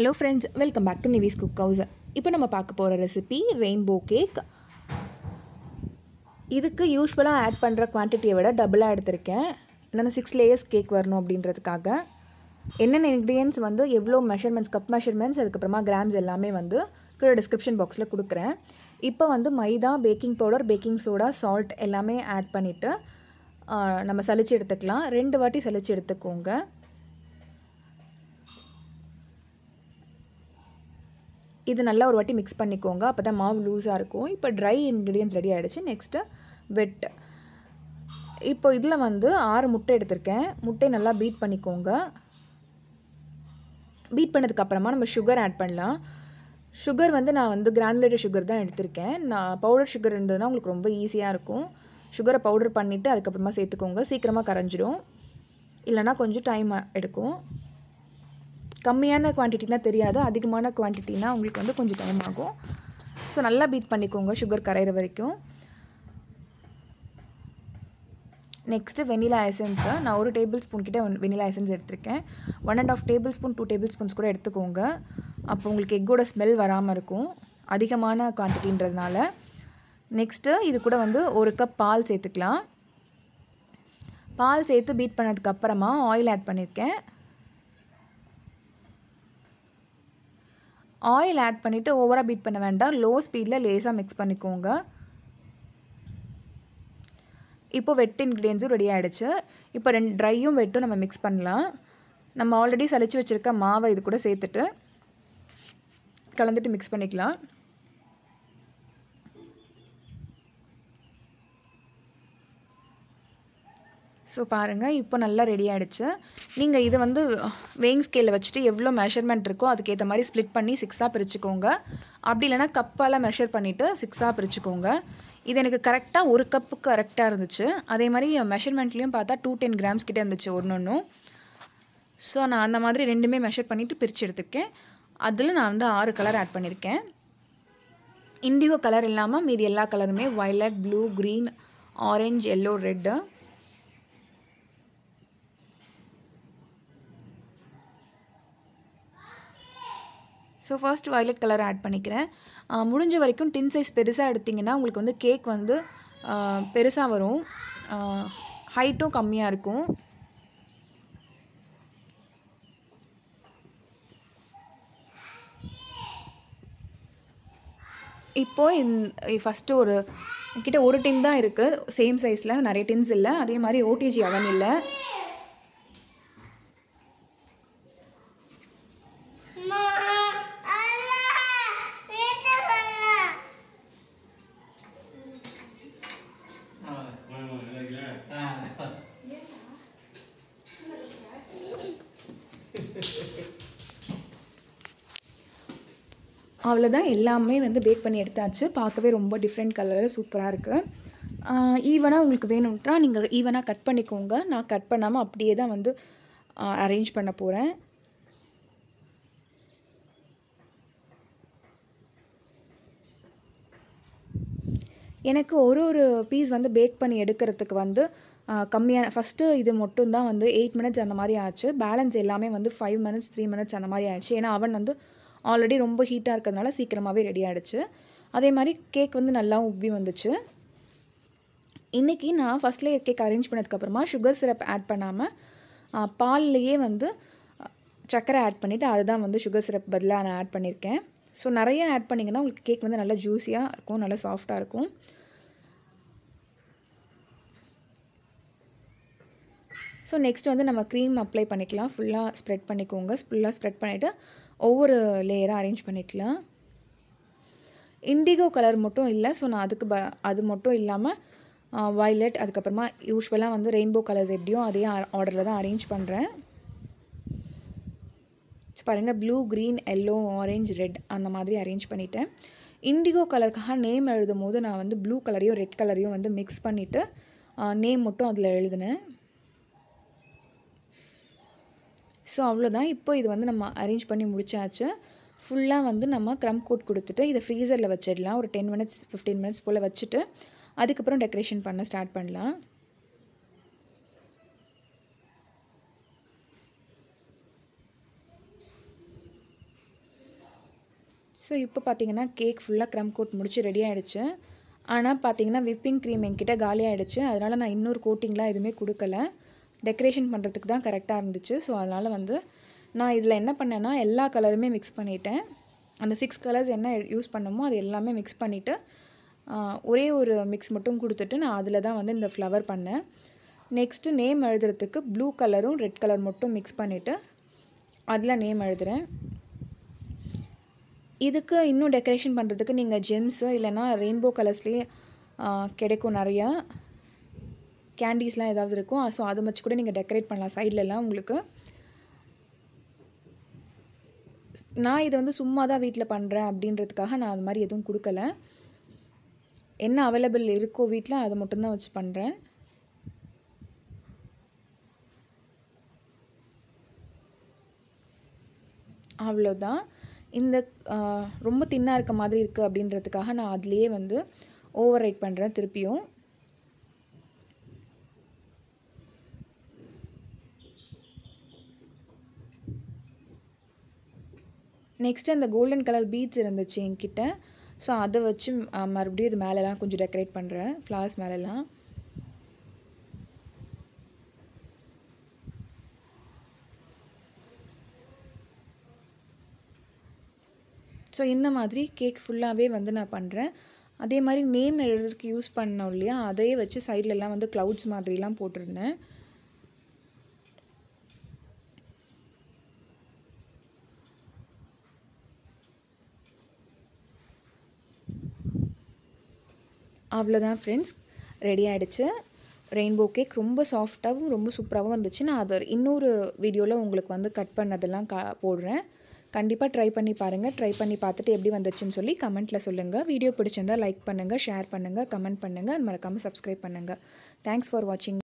hello friends welcome back to Nivi's cook house இப்போ நம்ம பார்க்க போகிற ரெசிபி ரெயின்போ கேக் இதுக்கு யூஸ்வலாக ஆட் பண்ணுற குவான்டிட்டியை விட டபுளாக எடுத்திருக்கேன் என்னென்ன சிக்ஸ் லேயர்ஸ் கேக் வரணும் அப்படின்றதுக்காக என்னென்ன இன்க்ரீடியன்ஸ் வந்து எவ்வளோ மெஷர்மெண்ட்ஸ் கப் மெஷர்மெண்ட்ஸ் அதுக்கப்புறமா கிராம்ஸ் எல்லாமே வந்து கீழே டிஸ்கிரிப்ஷன் பாக்ஸில் கொடுக்குறேன் இப்போ வந்து மைதா baking powder baking soda salt எல்லாமே ஆட் பண்ணிவிட்டு நம்ம சளிச்சு எடுத்துக்கலாம் ரெண்டு வாட்டி சளிச்சு எடுத்துக்கோங்க இது நல்லா ஒரு வாட்டி மிக்ஸ் பண்ணிக்கோங்க அப்போ தான் மாவு லூஸாக இருக்கும் இப்போ ட்ரை இன்க்ரீடியன்ஸ் ரெடி ஆகிடுச்சு நெக்ஸ்ட்டு வெட் இப்போ இதில் வந்து ஆறு முட்டை எடுத்திருக்கேன் முட்டை நல்லா பீட் பண்ணிக்கோங்க பீட் பண்ணதுக்கப்புறமா நம்ம சுகர் ஆட் பண்ணலாம் சுகர் வந்து நான் வந்து கிரானுலேட்டர் சுகர் தான் எடுத்திருக்கேன் நான் பவுடர் சுகர் இருந்ததுன்னா உங்களுக்கு ரொம்ப ஈஸியாக இருக்கும் சுகரை பவுடர் பண்ணிவிட்டு அதுக்கப்புறமா சேர்த்துக்கோங்க சீக்கிரமாக கரைஞ்சிடும் இல்லைனா கொஞ்சம் டைம் எடுக்கும் கம்மியான குவான்டிட்டினா தெரியாது அதிகமான குவான்டிட்டினா உங்களுக்கு வந்து கொஞ்சம் டைம் ஆகும் ஸோ நல்லா பீட் பண்ணிக்கோங்க சுகர் கரையிற வரைக்கும் நெக்ஸ்ட்டு வெனிலா எசன்ஸு நான் ஒரு tablespoon one vanilla essence எடுத்திருக்கேன் one and half tablespoon two tablespoons கூட எடுத்துக்கோங்க அப்போ உங்களுக்கு எக்கோட ஸ்மெல் வராமல் இருக்கும் அதிகமான குவான்டிட்டின்றதுனால நெக்ஸ்ட்டு இது கூட வந்து ஒரு கப் பால் சேர்த்துக்கலாம் பால் சேர்த்து பீட் பண்ணதுக்கப்புறமா ஆயில் ஆட் பண்ணியிருக்கேன் ஆயில் ஆட் பண்ணிவிட்டு ஓவராக பீட் பண்ண வேண்டாம் லோ ஸ்பீடில் லேஸாக மிக்ஸ் பண்ணிக்கோங்க இப்போ வெட் இன்க்ரீடியன்ஸும் ரெடி ஆகிடுச்சு இப்போ ரெண்டு ட்ரையும் வெட்டும் நம்ம மிக்ஸ் பண்ணலாம் நம்ம ஆல்ரெடி சளிச்சு வச்சுருக்க மாவை இது கூட சேர்த்துட்டு கலந்துட்டு மிக்ஸ் பண்ணிக்கலாம் ஸோ பாருங்கள் இப்போ நல்லா ரெடி ஆகிடுச்சு நீங்கள் இது வந்து வெயிங் ஸ்கேலில் வச்சுட்டு எவ்வளோ மெஷர்மெண்ட் இருக்கோ அதுக்கேற்ற மாதிரி ஸ்ப்ளிட் பண்ணி சிக்ஸாக பிரிச்சுக்கோங்க அப்படி இல்லைனா கப்பால் மெஷர் பண்ணிவிட்டு சிக்ஸாக பிரிச்சுக்கோங்க இது எனக்கு கரெக்டாக ஒரு கப்பு கரெக்டாக இருந்துச்சு அதே மாதிரி மெஷர்மெண்ட்லேயும் பார்த்தா டூ டென் கிராம்ஸ் கிட்டே இருந்துச்சு ஒன்று ஒன்றும் ஸோ நான் அந்த மாதிரி ரெண்டுமே மெஷர் பண்ணிவிட்டு பிரித்து எடுத்துருக்கேன் அதில் நான் வந்து ஆறு கலர் ஆட் பண்ணியிருக்கேன் இண்டிகோ கலர் இல்லாமல் மீதி எல்லா கலருமே violet blue green orange yellow red so first violet colour add பண்ணிக்கிறேன் முடிஞ்ச வரைக்கும் டின் சைஸ் பெருசாக எடுத்திங்கன்னா உங்களுக்கு வந்து கேக் வந்து பெருசாக வரும் ஹைட்டும் கம்மியாக இருக்கும் இன் ஃபஸ்ட்டு ஒரு கிட்ட ஒரு டின் தான் இருக்குது சேம் சைஸில் நிறைய டின்ஸ் இல்லை அதே மாதிரி ஓடிஜி அவன் இல்லை அவ்வளோதான் எல்லாமே வந்து பேக் பண்ணி எடுத்தாச்சு பார்க்கவே ரொம்ப டிஃப்ரெண்ட் கலரில் சூப்பராக இருக்குது ஈவனாக உங்களுக்கு வேணும்ட்டா நீங்கள் ஈவனாக கட் பண்ணிக்கோங்க நான் கட் பண்ணாமல் அப்படியே தான் வந்து அரேஞ்ச் பண்ண போகிறேன் எனக்கு ஒரு ஒரு பீஸ் வந்து பேக் பண்ணி எடுக்கிறதுக்கு வந்து கம்மியான ஃபஸ்ட்டு இது மட்டும் தான் வந்து எயிட் மினிட்ஸ் அந்த மாதிரி ஆச்சு பேலன்ஸ் எல்லாமே வந்து ஃபைவ் மினிட்ஸ் த்ரீ மினிட்ஸ் அந்த மாதிரி ஆயிடுச்சு ஏன்னா அவன் வந்து ஆல்ரெடி ரொம்ப ஹீட்டாக இருக்கிறதுனால சீக்கிரமாகவே ரெடி ஆகிடுச்சு அதே மாதிரி கேக் வந்து நல்லா உப்பி வந்துச்சு இன்றைக்கி நான் ஃபஸ்ட்லேயே கேக் அரேஞ்ச் பண்ணதுக்கப்புறமா சுகர் சிரப் ஆட் பண்ணாமல் பால்லையே வந்து சர்க்கரை ஆட் பண்ணிவிட்டு அதுதான் வந்து சுகர் சிரப் பதிலாக நான் ஆட் பண்ணியிருக்கேன் ஸோ நிறைய ஆட் பண்ணிங்கன்னா உங்களுக்கு கேக் வந்து நல்லா ஜூஸியாக இருக்கும் நல்லா சாஃப்டாக இருக்கும் ஸோ நெக்ஸ்ட் வந்து நம்ம க்ரீம் அப்ளை பண்ணிக்கலாம் ஃபுல்லாக ஸ்ப்ரெட் பண்ணிக்கோங்க ஃபுல்லாக ஸ்ப்ரெட் பண்ணிவிட்டு ஒவ்வொரு லேயராக அரேஞ்ச் பண்ணிக்கலாம் இண்டிகோ கலர் மட்டும் இல்லை ஸோ நான் அதுக்கு ப அது மட்டும் இல்லாமல் வயலட் அதுக்கப்புறமா யூஸ்வலாக வந்து ரெயின்போ கலர்ஸ் எப்படியும் அதே ஆர்டரில் தான் அரேஞ்ச் பண்ணுறேன் ஸோ பாருங்கள் blue green yellow orange red அந்த மாதிரி அரேஞ்ச் பண்ணிட்டேன் இண்டிகோ கலருக்காக நேம் எழுதும் போது நான் வந்து ப்ளூ கலரையும் ரெட் கலரையும் வந்து மிக்ஸ் பண்ணிவிட்டு நேம் மட்டும் அதில் எழுதினேன் ஸோ அவ்வளோதான் இப்போ இது வந்து நம்ம அரேஞ்ச் பண்ணி முடிச்சாச்சு ஃபுல்லாக வந்து நம்ம க்ரம் கோட் கொடுத்துட்டு இதை ஃப்ரீசரில் வச்சிடலாம் ஒரு டென் மினிட்ஸ் ஃபிஃப்டீன் மினிட்ஸ் போல் வச்சுட்டு அதுக்கப்புறம் டெக்கரேஷன் பண்ண ஸ்டார்ட் பண்ணலாம் ஸோ இப்போ பார்த்தீங்கன்னா கேக் ஃபுல்லாக க்ரம் கோட் முடிச்சு ரெடி ஆகிடுச்சு ஆனால் பார்த்தீங்கன்னா விப்பிங் க்ரீம் என்கிட்ட காலி ஆகிடுச்சு அதனால் நான் இன்னொரு கோட்டிங்லாம் எதுவுமே கொடுக்கல டெக்கரேஷன் பண்ணுறதுக்கு தான் கரெக்டாக இருந்துச்சு ஸோ அதனால் வந்து நான் இதில் என்ன பண்ணேன்னா எல்லா கலருமே மிக்ஸ் பண்ணிட்டேன் அந்த சிக்ஸ் கலர்ஸ் என்ன யூஸ் பண்ணமோ அது எல்லாமே மிக்ஸ் பண்ணிவிட்டு ஒரே ஒரு மிக்ஸ் மட்டும் கொடுத்துட்டு நான் அதில் தான் வந்து இந்த ஃப்ளவர் பண்ணேன் நெக்ஸ்ட்டு நேம் எழுதுறதுக்கு ப்ளூ கலரும் ரெட் கலர் மட்டும் மிக்ஸ் பண்ணிவிட்டு அதில் நேம் எழுதுகிறேன் இதுக்கு இன்னும் டெக்கரேஷன் பண்ணுறதுக்கு நீங்கள் ஜெம்ஸு இல்லைனா ரெயின்போ கலர்ஸ்லேயே கிடைக்கும் நிறையா கேண்டீஸ்லாம் ஏதாவது இருக்கும் ஸோ அதை வச்சு கூட நீங்கள் டெக்கரேட் பண்ணலாம் சைட்லலாம் உங்களுக்கு நான் இதை வந்து சும்மா தான் வீட்டில் பண்ணுறேன் அப்படின்றதுக்காக நான் அது மாதிரி எதுவும் கொடுக்கல என்ன அவைலபிள் இருக்கோ வீட்டில் அதை மட்டும்தான் வச்சு பண்ணுறேன் அவ்வளோதான் இந்த ரொம்ப தின்னாக இருக்க மாதிரி இருக்குது அப்படின்றதுக்காக நான் அதுலேயே வந்து ஓவர் ரைட் பண்ணுறேன் திருப்பியும் நெக்ஸ்ட்டு அந்த கோல்டன் கலர் பீட்ஸ் இருந்துச்சு என்கிட்ட ஸோ அதை வச்சு மறுபடியும் இது மேலெலாம் கொஞ்சம் டெக்கரேட் பண்ணுறேன் ஃப்ளவர்ஸ் மேலெலாம் ஸோ இந்த மாதிரி கேக் ஃபுல்லாகவே வந்து நான் பண்ணுறேன் அதே மாதிரி நேம் எழுதுறதுக்கு யூஸ் பண்ணோம் இல்லையா அதையே வச்சு சைட்லலாம் வந்து க்ளவுட்ஸ் மாதிரிலாம் போட்டிருந்தேன் அவ்வளோதான் ஃப்ரெண்ட்ஸ் ரெடி ஆகிடுச்சு ரெயின்போ கேக் ரொம்ப சாஃப்டாகவும் ரொம்ப சூப்பராகவும் இருந்துச்சு நான் அதை இன்னொரு வீடியோவில் உங்களுக்கு வந்து கட் பண்ணதெல்லாம் கா போடுறேன் கண்டிப்பாக ட்ரை பண்ணி பாருங்கள் ட்ரை பண்ணி பார்த்துட்டு எப்படி வந்துச்சுன்னு சொல்லி கமெண்ட்டில் சொல்லுங்கள் வீடியோ பிடிச்சிருந்தால் லைக் பண்ணுங்கள் ஷேர் பண்ணுங்கள் கமெண்ட் பண்ணுங்கள் அது மறக்காமல் சப்ஸ்கிரைப் பண்ணுங்கள் தேங்க்ஸ் ஃபார் வாட்சிங்